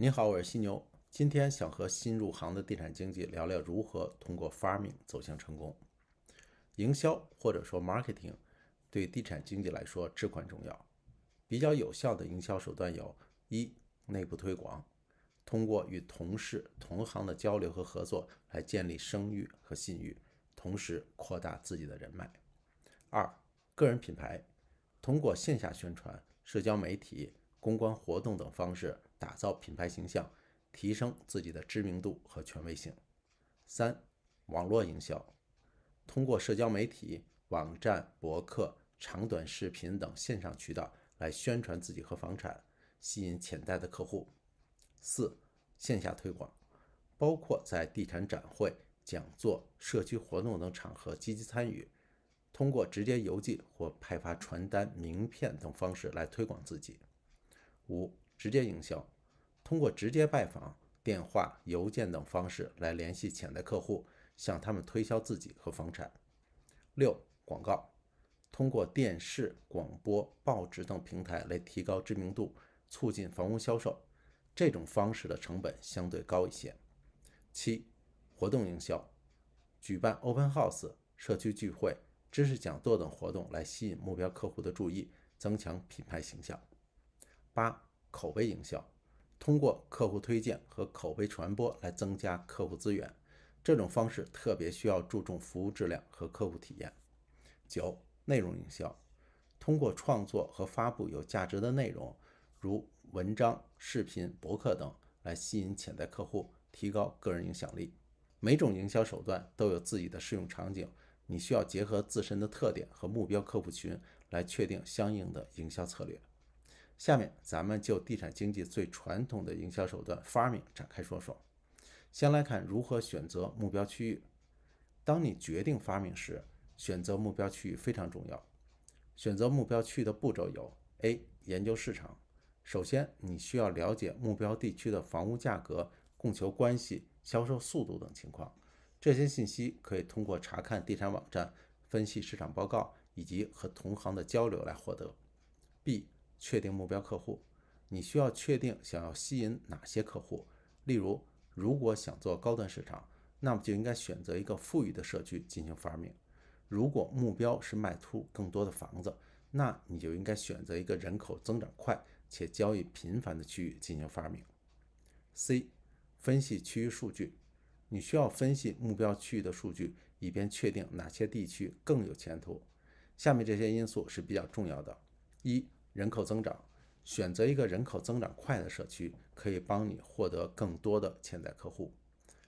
您好，我是犀牛。今天想和新入行的地产经纪聊聊如何通过 farming 走向成功。营销或者说 marketing 对地产经济来说至关重要。比较有效的营销手段有：一、内部推广，通过与同事、同行的交流和合作来建立声誉和信誉，同时扩大自己的人脉；二、个人品牌，通过线下宣传、社交媒体、公关活动等方式。打造品牌形象，提升自己的知名度和权威性。三、网络营销，通过社交媒体、网站、博客、长短视频等线上渠道来宣传自己和房产，吸引潜在的客户。四、线下推广，包括在地产展会、讲座、社区活动等场合积极参与，通过直接邮寄或派发传单、名片等方式来推广自己。五、直接营销，通过直接拜访、电话、邮件等方式来联系潜在客户，向他们推销自己和房产。六、广告，通过电视、广播、报纸等平台来提高知名度，促进房屋销售。这种方式的成本相对高一些。七、活动营销，举办 Open House、社区聚会、知识讲座等活动来吸引目标客户的注意，增强品牌形象。八、口碑营销通过客户推荐和口碑传播来增加客户资源，这种方式特别需要注重服务质量和客户体验。九、内容营销通过创作和发布有价值的内容，如文章、视频、博客等，来吸引潜在客户，提高个人影响力。每种营销手段都有自己的适用场景，你需要结合自身的特点和目标客户群来确定相应的营销策略。下面咱们就地产经济最传统的营销手段“发 g 展开说说。先来看如何选择目标区域。当你决定发明时，选择目标区域非常重要。选择目标区域的步骤有：A. 研究市场。首先，你需要了解目标地区的房屋价格、供求关系、销售速度等情况。这些信息可以通过查看地产网站、分析市场报告以及和同行的交流来获得。B. 确定目标客户，你需要确定想要吸引哪些客户。例如，如果想做高端市场，那么就应该选择一个富裕的社区进行发明。如果目标是卖出更多的房子，那你就应该选择一个人口增长快且交易频繁的区域进行发明。C. 分析区域数据，你需要分析目标区域的数据，以便确定哪些地区更有前途。下面这些因素是比较重要的：一。人口增长，选择一个人口增长快的社区，可以帮你获得更多的潜在客户。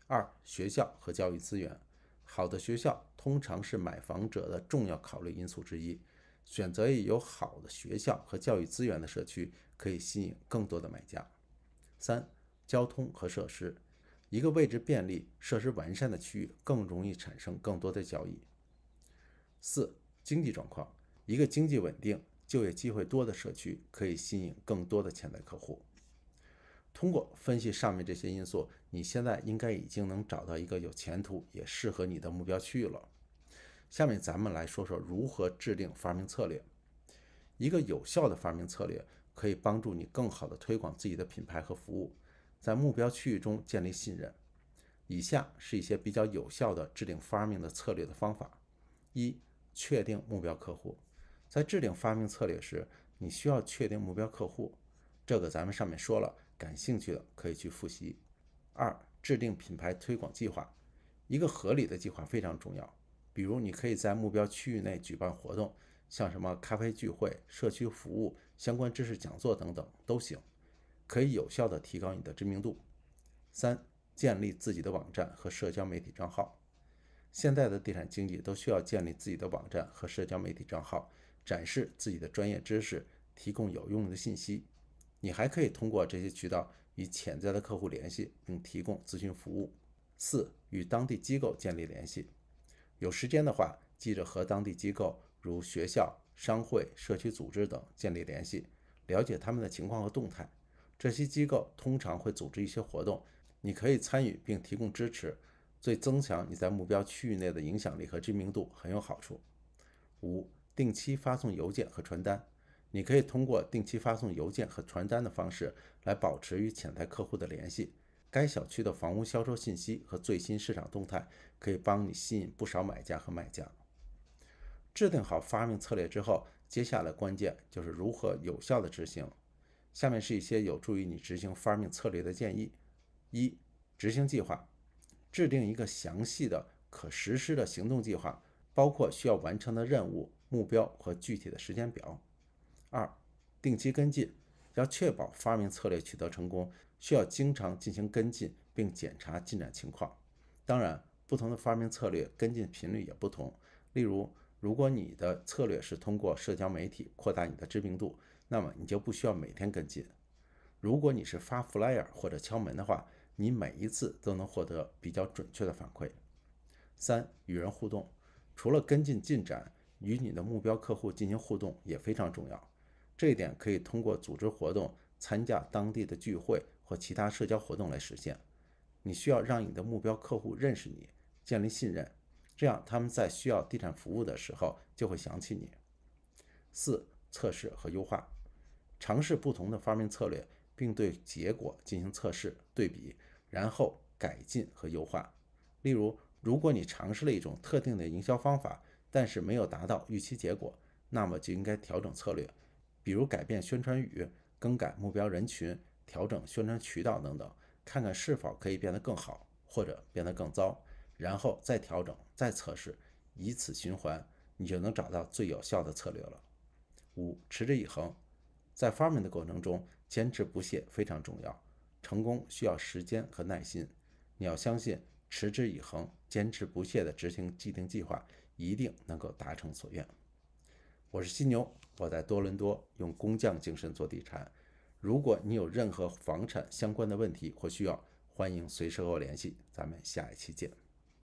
二、学校和教育资源好的学校通常是买房者的重要考虑因素之一，选择有好的学校和教育资源的社区，可以吸引更多的买家。三、交通和设施，一个位置便利、设施完善的区域，更容易产生更多的交易。四、经济状况，一个经济稳定。就业机会多的社区可以吸引更多的潜在客户。通过分析上面这些因素，你现在应该已经能找到一个有前途也适合你的目标区域了。下面咱们来说说如何制定发明策略。一个有效的发明策略可以帮助你更好地推广自己的品牌和服务，在目标区域中建立信任。以下是一些比较有效的制定发明的策略的方法：一、确定目标客户。在制定发明策略时，你需要确定目标客户，这个咱们上面说了，感兴趣的可以去复习。二、制定品牌推广计划，一个合理的计划非常重要。比如，你可以在目标区域内举办活动，像什么咖啡聚会、社区服务、相关知识讲座等等都行，可以有效的提高你的知名度。三、建立自己的网站和社交媒体账号，现在的地产经济都需要建立自己的网站和社交媒体账号。展示自己的专业知识，提供有用的信息。你还可以通过这些渠道与潜在的客户联系，并提供咨询服务。四、与当地机构建立联系。有时间的话，记着和当地机构，如学校、商会、社区组织等建立联系，了解他们的情况和动态。这些机构通常会组织一些活动，你可以参与并提供支持，最增强你在目标区域内的影响力和知名度，很有好处。五、定期发送邮件和传单，你可以通过定期发送邮件和传单的方式来保持与潜在客户的联系。该小区的房屋销售信息和最新市场动态可以帮你吸引不少买家和卖家。制定好发明策略之后，接下来关键就是如何有效的执行。下面是一些有助于你执行发明策略的建议：一、执行计划，制定一个详细的可实施的行动计划，包括需要完成的任务。目标和具体的时间表。二、定期跟进，要确保发明策略取得成功，需要经常进行跟进并检查进展情况。当然，不同的发明策略跟进频率也不同。例如，如果你的策略是通过社交媒体扩大你的知名度，那么你就不需要每天跟进。如果你是发 flyer 或者敲门的话，你每一次都能获得比较准确的反馈。三、与人互动，除了跟进进展。与你的目标客户进行互动也非常重要，这一点可以通过组织活动、参加当地的聚会或其他社交活动来实现。你需要让你的目标客户认识你，建立信任，这样他们在需要地产服务的时候就会想起你。四、测试和优化，尝试不同的发明策略，并对结果进行测试对比，然后改进和优化。例如，如果你尝试了一种特定的营销方法，但是没有达到预期结果，那么就应该调整策略，比如改变宣传语、更改目标人群、调整宣传渠道等等，看看是否可以变得更好，或者变得更糟，然后再调整、再测试，以此循环，你就能找到最有效的策略了。五、持之以恒，在发明的过程中，坚持不懈非常重要。成功需要时间和耐心，你要相信，持之以恒、坚持不懈地执行既定计划。一定能够达成所愿。我是犀牛，我在多伦多用工匠精神做地产。如果你有任何房产相关的问题或需要，欢迎随时和我联系。咱们下一期见。